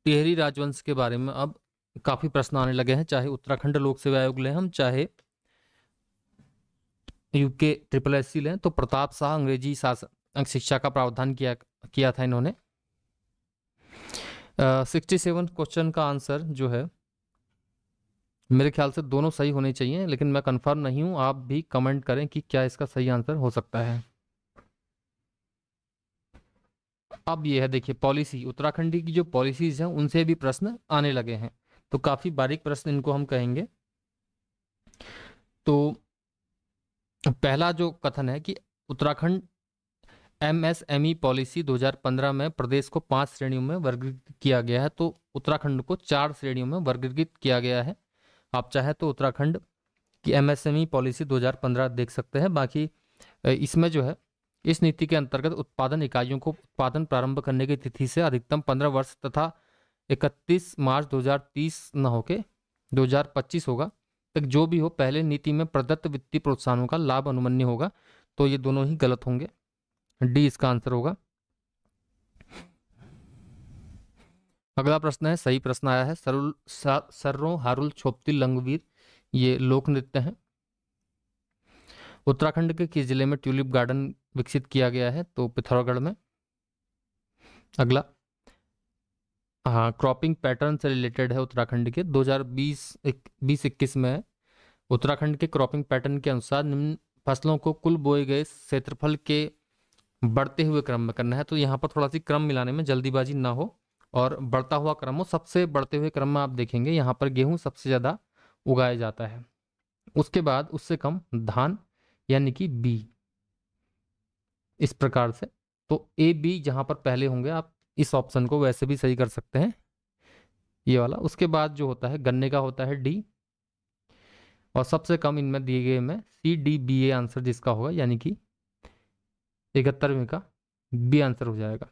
टिहरी राजवंश के बारे में अब काफ़ी प्रश्न आने लगे हैं चाहे उत्तराखंड लोक सेवा आयोग लें हम चाहे यूके ट्रिपल एस सी लें तो प्रताप शाह अंग्रेजी शासन शिक्षा का प्रावधान किया किया था इन्होंने सिक्सटी सेवन क्वेश्चन का आंसर जो है मेरे ख्याल से दोनों सही होने चाहिए लेकिन मैं कंफर्म नहीं हूं आप भी कमेंट करें कि क्या इसका सही आंसर हो सकता है अब यह है देखिए पॉलिसी उत्तराखंड की जो पॉलिसीज हैं उनसे भी प्रश्न आने लगे हैं तो काफ़ी बारीक प्रश्न इनको हम कहेंगे तो पहला जो कथन है कि उत्तराखंड एमएसएमई e पॉलिसी 2015 में प्रदेश को पांच श्रेणियों में वर्गीकृत किया गया है तो उत्तराखंड को चार श्रेणियों में वर्गीकृत किया गया है आप चाहे तो उत्तराखंड की एमएसएमई e पॉलिसी 2015 देख सकते हैं बाकी इसमें जो है इस नीति के अंतर्गत उत्पादन इकाइयों को उत्पादन प्रारंभ करने की तिथि से अधिकतम पंद्रह वर्ष तथा इकतीस मार्च दो न होके दो होगा तक जो भी हो पहले नीति में प्रदत्त वित्तीय प्रोत्साहनों का लाभ अनुमन्य होगा तो ये दोनों ही गलत होंगे डी इसका आंसर होगा अगला प्रश्न है सही प्रश्न आया है सरुल सर्रो हारुल छोपती लंगवीर ये लोक नृत्य है उत्तराखंड के किस जिले में ट्यूलिप गार्डन विकसित किया गया है तो पिथौरागढ़ में अगला हाँ क्रॉपिंग पैटर्न से रिलेटेड है उत्तराखंड के 2020 बीस बीस इक्कीस में उत्तराखंड के क्रॉपिंग पैटर्न के अनुसार निम्न फसलों को कुल बोए गए क्षेत्रफल के बढ़ते हुए क्रम में करना है तो यहाँ पर थोड़ा सी क्रम मिलाने में जल्दीबाजी ना हो और बढ़ता हुआ क्रम हो सबसे बढ़ते हुए क्रम में आप देखेंगे यहाँ पर गेहूँ सबसे ज़्यादा उगाया जाता है उसके बाद उससे कम धान यानी कि बी इस प्रकार से तो ए बी जहाँ पर पहले होंगे आप इस ऑप्शन को वैसे भी सही कर सकते हैं ये वाला उसके बाद जो होता है गन्ने का होता है डी और सबसे कम इनमें दिए गए में C D B A answer जिसका होगा यानी कि इकहत्तरवें का बी आंसर हो जाएगा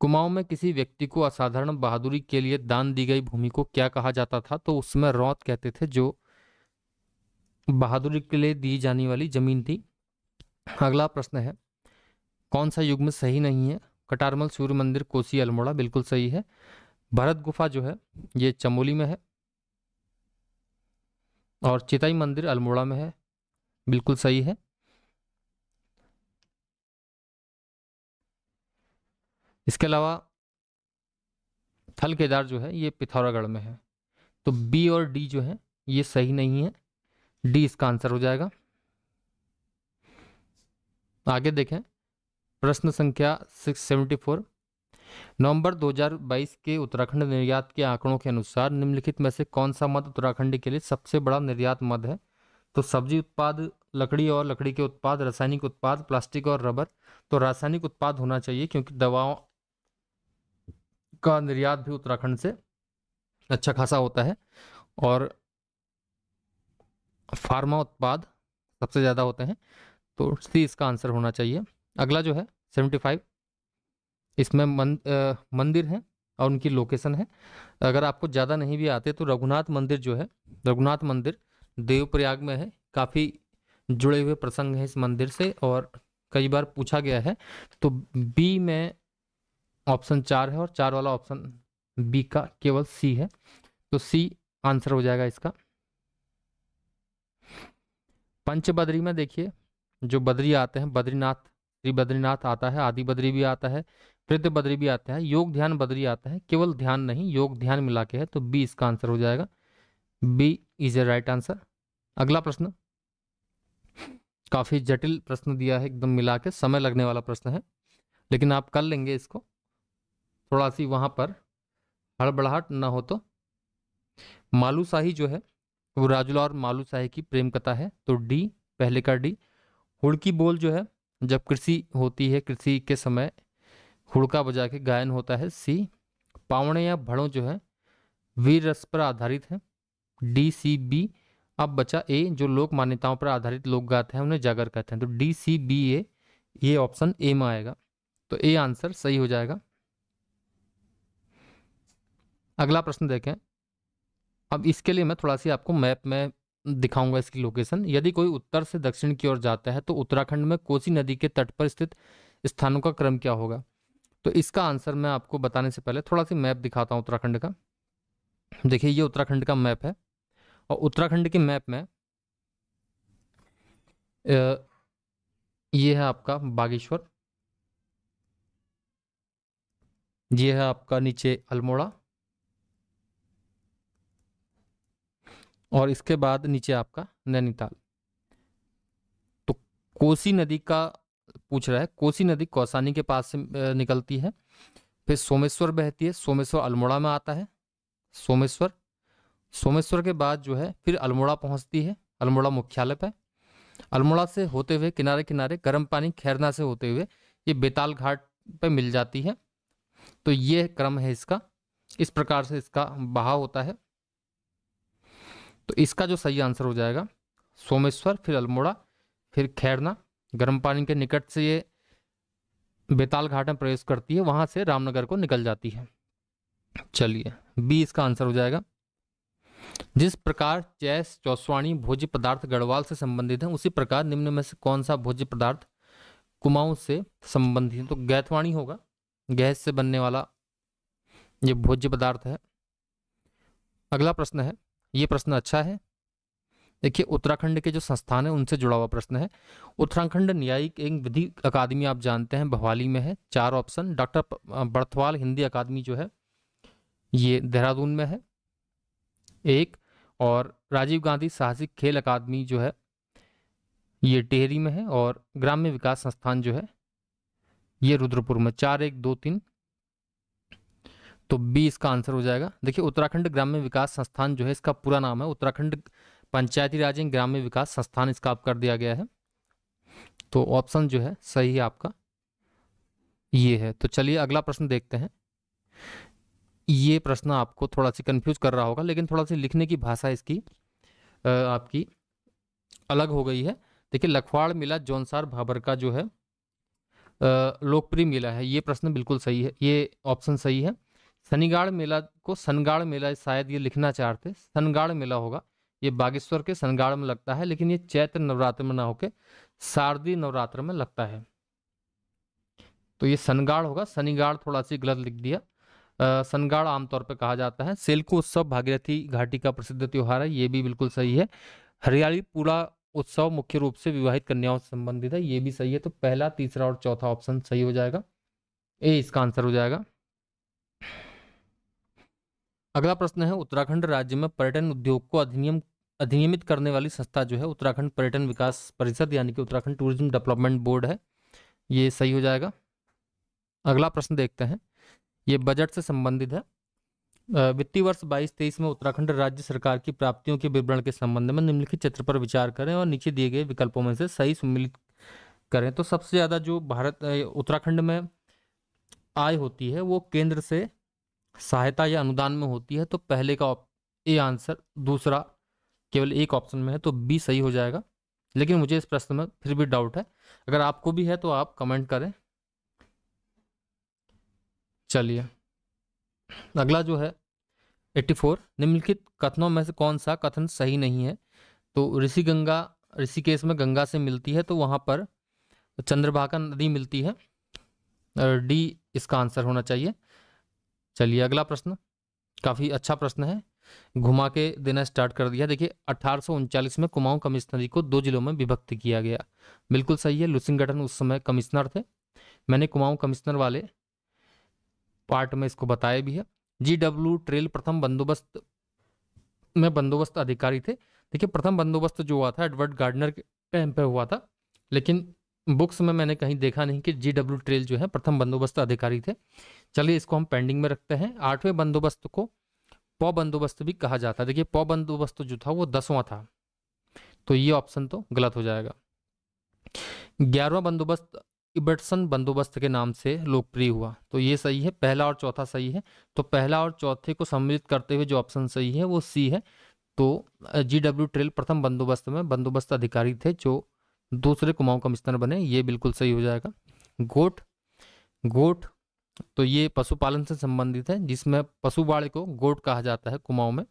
कुमाऊं में किसी व्यक्ति को असाधारण बहादुरी के लिए दान दी गई भूमि को क्या कहा जाता था तो उसमें रौत कहते थे जो बहादुरी के लिए दी जाने वाली जमीन थी अगला प्रश्न है कौन सा युग में सही नहीं है कटारमल सूर्य मंदिर कोसी अल्मोड़ा बिल्कुल सही है भरत गुफा जो है ये चमोली में है और चिताई मंदिर अल्मोड़ा में है बिल्कुल सही है इसके अलावा थल केदार जो है ये पिथौरागढ़ में है तो बी और डी जो है ये सही नहीं है डी इसका आंसर हो जाएगा आगे देखें प्रश्न संख्या 674 नवंबर 2022 के उत्तराखंड निर्यात के आंकड़ों के अनुसार निम्नलिखित में से कौन सा मध्य उत्तराखंड के लिए सबसे बड़ा निर्यात मध्य है तो सब्जी उत्पाद लकड़ी और लकड़ी के उत्पाद रासायनिक उत्पाद प्लास्टिक और रबर तो रासायनिक उत्पाद होना चाहिए क्योंकि दवाओं का निर्यात भी उत्तराखंड से अच्छा खासा होता है और फार्मा उत्पाद सबसे ज़्यादा होते हैं तो सी इसका आंसर होना चाहिए अगला जो है सेवेंटी फाइव इसमें मन, आ, मंदिर हैं और उनकी लोकेशन है अगर आपको ज़्यादा नहीं भी आते तो रघुनाथ मंदिर जो है रघुनाथ मंदिर देवप्रयाग में है काफ़ी जुड़े हुए प्रसंग हैं इस मंदिर से और कई बार पूछा गया है तो बी में ऑप्शन चार है और चार वाला ऑप्शन बी का केवल सी है तो सी आंसर हो जाएगा इसका पंच बद्री में देखिए जो बद्री आते हैं बद्रीनाथ श्री बद्रीनाथ आता है आदि बद्री भी आता है वृद्ध बद्री भी आता है योग ध्यान बद्री आता है केवल ध्यान नहीं योग ध्यान मिला के है तो बी इसका आंसर हो जाएगा B is a right answer अगला प्रश्न काफ़ी जटिल प्रश्न दिया है एकदम मिला के समय लगने वाला प्रश्न है लेकिन आप कर लेंगे इसको थोड़ा सी वहां पर हड़बड़ाहट ना हो तो मालूशाही जो है वो राजुला और मालूशाही की प्रेम कथा है तो डी पहले का डी हुड़की बोल जो है जब कृषि होती है कृषि के समय हुड़का बजा के गायन होता है सी पावणे या भड़ों जो है वीर रस पर आधारित है डी सी बी अब बचा ए जो लोक मान्यताओं पर आधारित लोग गाते हैं उन्हें जागर कहते हैं तो डी सी बी ए ये ऑप्शन ए में आएगा तो ए आंसर सही हो जाएगा अगला प्रश्न देखें अब इसके लिए मैं थोड़ा सी आपको मैप में दिखाऊंगा इसकी लोकेशन यदि कोई उत्तर से दक्षिण की ओर जाता है तो उत्तराखंड में कोसी नदी के तट पर स्थित स्थानों का क्रम क्या होगा तो इसका आंसर मैं आपको बताने से पहले थोड़ा सी मैप दिखाता हूँ उत्तराखंड का देखिए ये उत्तराखंड का मैप है और उत्तराखंड के मैप में ये है आपका बागेश्वर ये है आपका नीचे अल्मोड़ा और इसके बाद नीचे आपका नैनीताल तो कोसी नदी का पूछ रहा है कोसी नदी कौसानी के पास से निकलती है फिर सोमेश्वर बहती है सोमेश्वर अल्मोड़ा में आता है सोमेश्वर सोमेश्वर के बाद जो है फिर अल्मोड़ा पहुंचती है अल्मोड़ा मुख्यालय पर अल्मोड़ा से होते हुए किनारे किनारे गर्म पानी खैरना से होते हुए ये बेताल घाट पे मिल जाती है तो ये क्रम है इसका इस प्रकार से इसका बहाव होता है तो इसका जो सही आंसर हो जाएगा सोमेश्वर फिर अल्मोड़ा फिर खैरना गर्म पानी के निकट से ये बेताल घाट में प्रवेश करती है वहां से रामनगर को निकल जाती है चलिए बी इसका आंसर हो जाएगा जिस प्रकार चैस चौसवाणी भोज्य पदार्थ गढ़वाल से संबंधित है उसी प्रकार निम्न में से कौन सा भोज्य पदार्थ कुमाऊं से संबंधित है तो गैतवाणी होगा गैस से बनने वाला ये भोज्य पदार्थ है अगला प्रश्न है ये प्रश्न अच्छा है देखिए उत्तराखंड के जो संस्थान है उनसे जुड़ा हुआ प्रश्न है उत्तराखंड न्यायिक एवं विधि अकादमी आप जानते हैं भवाली में है चार ऑप्शन डॉक्टर बर्थवाल हिंदी अकादमी जो है ये देहरादून में है एक और राजीव गांधी साहसिक खेल अकादमी जो है ये टेहरी में है और ग्राम्य विकास संस्थान जो है ये रुद्रपुर में चार एक दो तीन तो बी इसका आंसर हो जाएगा देखिए उत्तराखंड ग्राम्य विकास संस्थान जो है इसका पूरा नाम है उत्तराखंड पंचायती राज ग्राम्य विकास संस्थान इसका आप कर दिया गया है तो ऑप्शन जो है सही है आपका ये है तो चलिए अगला प्रश्न देखते हैं ये प्रश्न आपको थोड़ा सी कंफ्यूज कर रहा होगा लेकिन थोड़ा सी लिखने की भाषा इसकी आपकी अलग हो गई है देखिए लखवाड़ मेला जौनसार भाबर का जो है लोकप्रिय मेला है ये प्रश्न बिल्कुल सही है ये ऑप्शन सही है सनीगाड़ मेला को सनगाड़ मेला शायद ये लिखना चाहते सनगाड़ मेला होगा ये बागेश्वर के सनगाड़ में लगता है लेकिन ये चैत्र नवरात्र में ना होके शारदीय नवरात्र में लगता है तो ये सनगाड़ होगा सनीगाड़ थोड़ा सी गलत लिख दिया सनगाड़ आमतौर पर कहा जाता है सेल्को उत्सव भागीरथी घाटी का प्रसिद्ध त्यौहार है ये भी बिल्कुल सही है हरियाली पूरा उत्सव मुख्य रूप से विवाहित कन्याओं से संबंधित है ये भी सही है तो पहला तीसरा और चौथा ऑप्शन सही हो जाएगा ए इसका आंसर हो जाएगा अगला प्रश्न है उत्तराखंड राज्य में पर्यटन उद्योग को अधिनियम अधिनियमित करने वाली संस्था जो है उत्तराखंड पर्यटन विकास परिषद यानी कि उत्तराखंड टूरिज्म डेवलपमेंट बोर्ड है ये सही हो जाएगा अगला प्रश्न देखते हैं ये बजट से संबंधित है वित्तीय वर्ष बाईस तेईस में उत्तराखंड राज्य सरकार की प्राप्तियों के विवरण के संबंध में निम्नलिखित चित्र पर विचार करें और नीचे दिए गए विकल्पों में से सही सम्मिलित करें तो सबसे ज़्यादा जो भारत उत्तराखंड में आय होती है वो केंद्र से सहायता या अनुदान में होती है तो पहले का ए आंसर दूसरा केवल एक ऑप्शन में है तो बी सही हो जाएगा लेकिन मुझे इस प्रश्न में फिर भी डाउट है अगर आपको भी है तो आप कमेंट करें चलिए अगला जो है 84 निम्नलिखित कथनों में से कौन सा कथन सही नहीं है तो ऋषि गंगा ऋषिकेश में गंगा से मिलती है तो वहाँ पर चंद्रभागा नदी मिलती है डी इसका आंसर होना चाहिए चलिए अगला प्रश्न काफ़ी अच्छा प्रश्न है घुमा के देना स्टार्ट कर दिया देखिए अठारह में कुमाऊं कमिश्नरी को दो जिलों में विभक्त किया गया बिल्कुल सही है लुसिंगटन उस समय कमिश्नर थे मैंने कुमाऊं कमिश्नर वाले पार्ट में इसको बताया भी है जी डब्ल्यू ट्रेल प्रथम बंदोबस्त में बंदोबस्त अधिकारी थे देखिए प्रथम बंदोबस्त जो हुआ था एडवर्ड गार्डनर के टाइम पे हुआ था लेकिन बुक्स में मैंने कहीं देखा नहीं कि जी डब्ल्यू ट्रेल जो है प्रथम बंदोबस्त अधिकारी थे चलिए इसको हम पेंडिंग में रखते हैं आठवें बंदोबस्त को पौ बंदोबस्त भी कहा जाता है देखिए पौ बंदोबस्त जो था वो दसवां था तो ये ऑप्शन तो गलत हो जाएगा ग्यारहवा बंदोबस्त इबर्टसन बंदोबस्त के नाम से लोकप्रिय हुआ तो ये सही है पहला और चौथा सही है तो पहला और चौथे को सम्मिलित करते हुए जो ऑप्शन सही है वो सी है तो जी डब्ल्यू ट्रेल प्रथम बंदोबस्त में बंदोबस्त अधिकारी थे जो दूसरे कुमाऊं का कमिश्नर बने ये बिल्कुल सही हो जाएगा गोट गोट तो ये पशुपालन से संबंधित है जिसमें पशुवाड़े को गोट कहा जाता है कुमाऊं में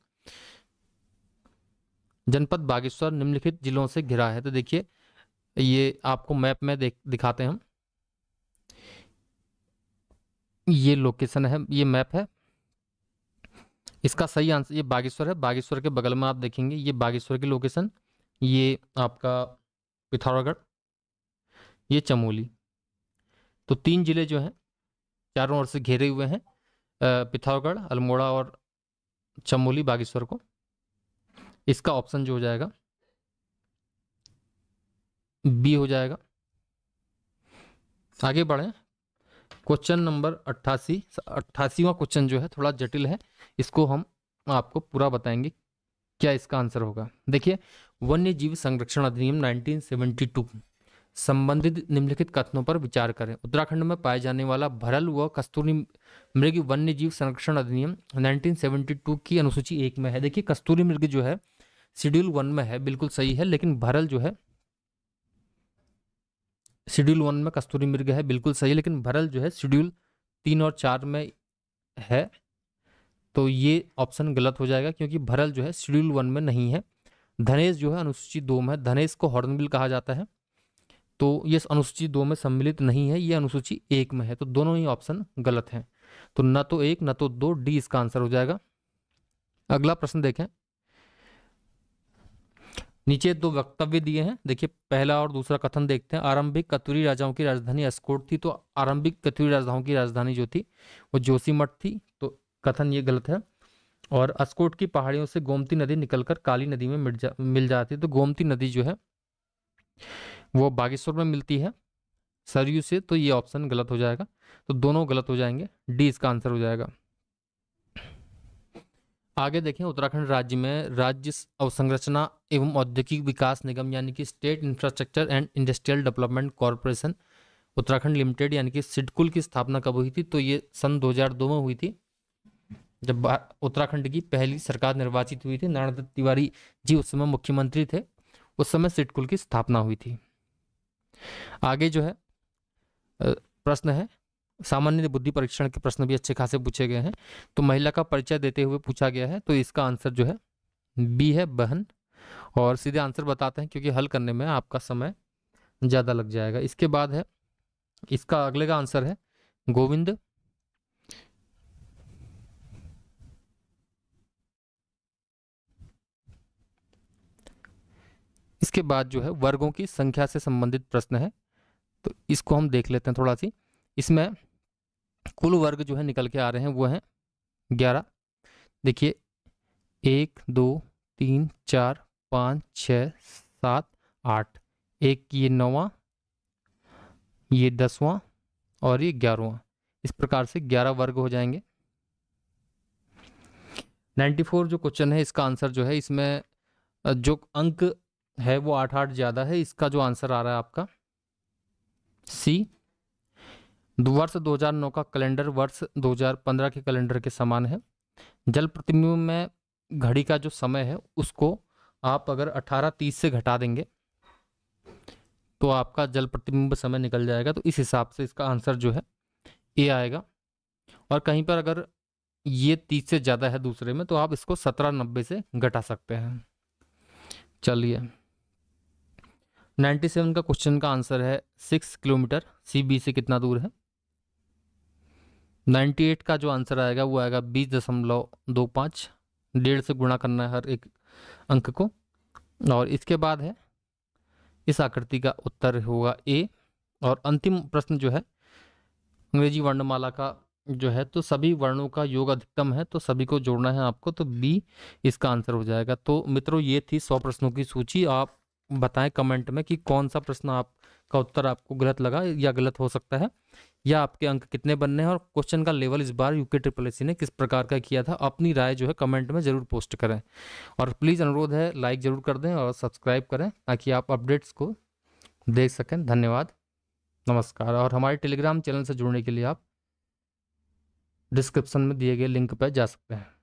जनपद बागेश्वर निम्नलिखित जिलों से घिरा है तो देखिए ये आपको मैप में देख दिखाते हैं हम ये लोकेशन है ये मैप है इसका सही आंसर ये बागेश्वर है बागेश्वर के बगल में आप देखेंगे ये बागेश्वर की लोकेशन ये आपका पिथौरागढ़ ये चमोली तो तीन जिले जो हैं चारों ओर से घेरे हुए हैं पिथौरागढ़ अल्मोड़ा और चमोली बागेश्वर को इसका ऑप्शन जो हो जाएगा बी हो जाएगा आगे बढ़ें क्वेश्चन नंबर अट्ठासी अट्ठासीवा क्वेश्चन जो है थोड़ा जटिल है इसको हम आपको पूरा बताएंगे क्या इसका आंसर होगा देखिए वन्य जीव संरक्षण अधिनियम 1972 संबंधित निम्नलिखित कथनों पर विचार करें उत्तराखंड में पाए जाने वाला भरल व कस्तूरी मृग वन्य जीव संरक्षण अधिनियम 1972 की अनुसूची एक में है देखिए कस्तूरी मृग जो है शेड्यूल वन में है बिल्कुल सही है लेकिन भरल जो है शेड्यूल वन में कस्तूरी मृग है बिल्कुल सही है लेकिन भरल जो है शेड्यूल तीन और चार में है तो ये ऑप्शन गलत हो जाएगा क्योंकि भरल जो है शेड्यूल वन में नहीं है धनेश जो है अनुसूचित दो में धनेश को हॉर्नबिल कहा जाता है तो ये अनुसूचित दो में सम्मिलित नहीं है ये अनुसूची एक में है तो दोनों ही ऑप्शन गलत हैं तो न तो एक न तो दो डी इसका आंसर हो जाएगा अगला प्रश्न देखें नीचे दो वक्तव्य दिए हैं देखिए पहला और दूसरा कथन देखते हैं आरंभिक कतुरी राजाओं की राजधानी अस्कोट थी तो आरंभिक कतुरी राजाओं की राजधानी जो थी वो जोशीमठ थी तो कथन ये गलत है और अस्कोट की पहाड़ियों से गोमती नदी निकलकर काली नदी में जा मिल जाती है तो गोमती नदी जो है वो बागेश्वर में मिलती है सरयू से तो ये ऑप्शन गलत हो जाएगा तो दोनों गलत हो जाएंगे डी इसका आंसर हो जाएगा आगे देखें उत्तराखंड राज्य में राज्य अवसंरचना एवं औद्योगिक विकास निगम यानी कि state infrastructure and industrial development corporation Uttarakhand limited यानी कि सिडकुल की स्थापना कब हुई थी तो ये सन 2002 में हुई थी जब उत्तराखंड की पहली सरकार निर्वाचित हुई थी नारायण दत्त तिवारी जी उस समय मुख्यमंत्री थे उस समय सिटकुल की स्थापना हुई थी आगे जो है प्रश्न है सामान्य बुद्धि परीक्षण के प्रश्न भी अच्छे खासे पूछे गए हैं तो महिला का परिचय देते हुए पूछा गया है तो इसका आंसर जो है बी है बहन और सीधे आंसर बताते हैं क्योंकि हल करने में आपका समय ज़्यादा लग जाएगा इसके बाद है इसका अगले का आंसर है गोविंद इसके बाद जो है वर्गों की संख्या से संबंधित प्रश्न है तो इसको हम देख लेते हैं थोड़ा सी इसमें कुल वर्ग जो है निकल के आ रहे हैं वो हैं ग्यारह देखिए एक दो तीन चार पाँच छ सात आठ एक ये नौवा ये दसवां और ये ग्यारहवा इस प्रकार से ग्यारह वर्ग हो जाएंगे नाइन्टी फोर जो क्वेश्चन है इसका आंसर जो है इसमें जो अंक है वो आठ आठ ज़्यादा है इसका जो आंसर आ रहा है आपका सी वर्ष 2009 का कैलेंडर वर्ष 2015 के कैलेंडर के समान है जल प्रतिबिंब में घड़ी का जो समय है उसको आप अगर 18:30 से घटा देंगे तो आपका जल प्रतिबिंब समय निकल जाएगा तो इस हिसाब से इसका आंसर जो है ए आएगा और कहीं पर अगर ये तीस से ज़्यादा है दूसरे में तो आप इसको सत्रह नब्बे से घटा सकते हैं चलिए नाइन्टी सेवन का क्वेश्चन का आंसर है सिक्स किलोमीटर सी बी से कितना दूर है नाइन्टी एट का जो आंसर आएगा वो आएगा बीस दशमलव दो पाँच डेढ़ से गुणा करना है हर एक अंक को और इसके बाद है इस आकृति का उत्तर होगा ए और अंतिम प्रश्न जो है अंग्रेजी वर्णमाला का जो है तो सभी वर्णों का योग अधिकतम है तो सभी को जोड़ना है आपको तो बी इसका आंसर हो जाएगा तो मित्रों ये थी सौ प्रश्नों की सूची आप बताएं कमेंट में कि कौन सा प्रश्न आपका उत्तर आपको गलत लगा या गलत हो सकता है या आपके अंक कितने बनने हैं और क्वेश्चन का लेवल इस बार यूके ट्रिपल एस ने किस प्रकार का किया था अपनी राय जो है कमेंट में ज़रूर पोस्ट करें और प्लीज़ अनुरोध है लाइक ज़रूर कर दें और सब्सक्राइब करें ताकि आप अपडेट्स को देख सकें धन्यवाद नमस्कार और हमारे टेलीग्राम चैनल से जुड़ने के लिए आप डिस्क्रिप्शन में दिए गए लिंक पर जा सकते हैं